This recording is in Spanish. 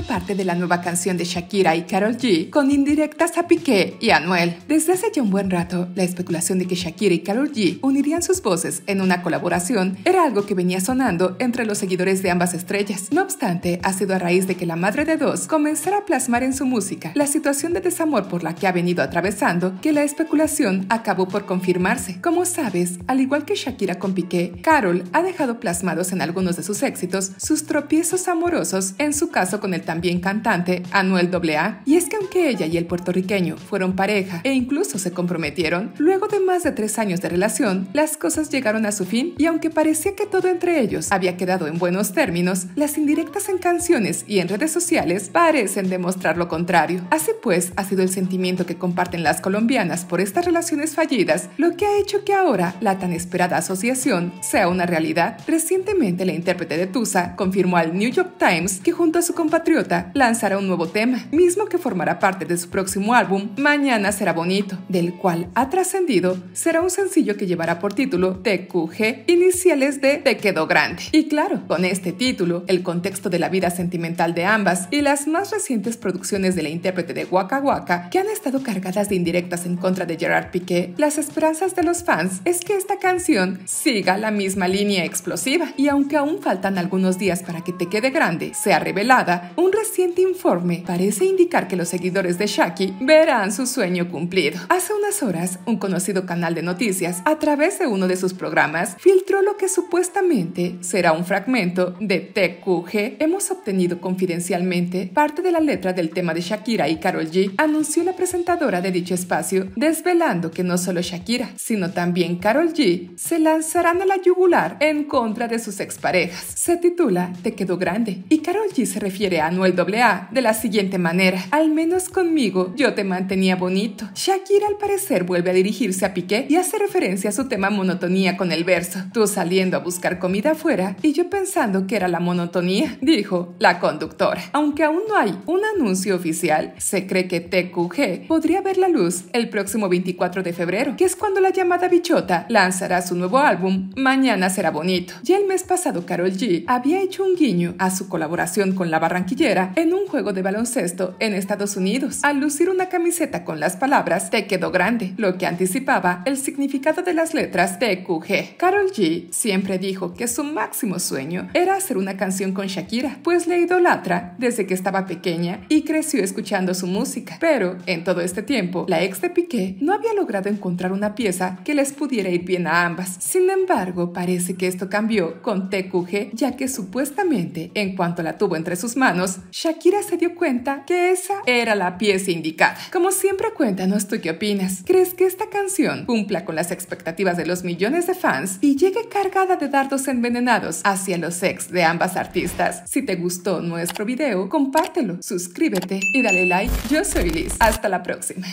parte de la nueva canción de Shakira y Carol G con indirectas a Piqué y Anuel. Desde hace ya un buen rato, la especulación de que Shakira y Carol G unirían sus voces en una colaboración era algo que venía sonando entre los seguidores de ambas estrellas. No obstante, ha sido a raíz de que la madre de dos comenzara a plasmar en su música la situación de desamor por la que ha venido atravesando que la especulación acabó por confirmarse. Como sabes, al igual que Shakira con Piqué, Carol ha dejado plasmados en algunos de sus éxitos sus tropiezos amorosos, en su caso con el también cantante Anuel AA. Y es que aunque ella y el puertorriqueño fueron pareja e incluso se comprometieron, luego de más de tres años de relación, las cosas llegaron a su fin y aunque parecía que todo entre ellos había quedado en buenos términos, las indirectas en canciones y en redes sociales parecen demostrar lo contrario. Así pues, ha sido el sentimiento que comparten las colombianas por estas relaciones fallidas lo que ha hecho que ahora la tan esperada asociación sea una realidad. Recientemente la intérprete de Tusa confirmó al New York Times que junto a su compatriota lanzará un nuevo tema, mismo que formará parte de su próximo álbum Mañana será bonito, del cual ha trascendido será un sencillo que llevará por título TQG, iniciales de Te quedó grande. Y claro, con este título, el contexto de la vida sentimental de ambas y las más recientes producciones de la intérprete de Waka Waka, que han estado cargadas de indirectas en contra de Gerard Piqué, las esperanzas de los fans es que esta canción siga la misma línea explosiva y aunque aún faltan algunos días para que te quede grande, sea revelada, un reciente informe parece indicar que los seguidores de Shaki verán su sueño cumplido. Hace unas horas, un conocido canal de noticias, a través de uno de sus programas, filtró lo que supuestamente será un fragmento de TQG. Hemos obtenido confidencialmente parte de la letra del tema de Shakira y Carol G, anunció la presentadora de dicho espacio, desvelando que no solo Shakira, sino también Carol G se lanzarán a la yugular en contra de sus exparejas. Se titula Te quedó grande y Carol G se refiere a Anuel AA de la siguiente manera. Al menos conmigo yo te mantenía bonito. Shakira al parecer vuelve a dirigirse a Piqué y hace referencia a su tema monotonía con el verso. Tú saliendo a buscar comida afuera y yo pensando que era la monotonía, dijo la conductora. Aunque aún no hay un anuncio oficial, se cree que TQG podría ver la luz el próximo 24 de febrero, que es cuando la llamada bichota lanzará su nuevo álbum Mañana será bonito. Ya el mes pasado Carol G había hecho un guiño a su colaboración con la Barranquilla en un juego de baloncesto en Estados Unidos al lucir una camiseta con las palabras Te quedó grande, lo que anticipaba el significado de las letras TQG. Carol G siempre dijo que su máximo sueño era hacer una canción con Shakira, pues le idolatra desde que estaba pequeña y creció escuchando su música. Pero en todo este tiempo, la ex de Piqué no había logrado encontrar una pieza que les pudiera ir bien a ambas. Sin embargo, parece que esto cambió con TQG, ya que supuestamente en cuanto la tuvo entre sus manos, Shakira se dio cuenta que esa era la pieza indicada. Como siempre, cuéntanos tú qué opinas. ¿Crees que esta canción cumpla con las expectativas de los millones de fans y llegue cargada de dardos envenenados hacia los ex de ambas artistas? Si te gustó nuestro video, compártelo, suscríbete y dale like. Yo soy Liz. Hasta la próxima.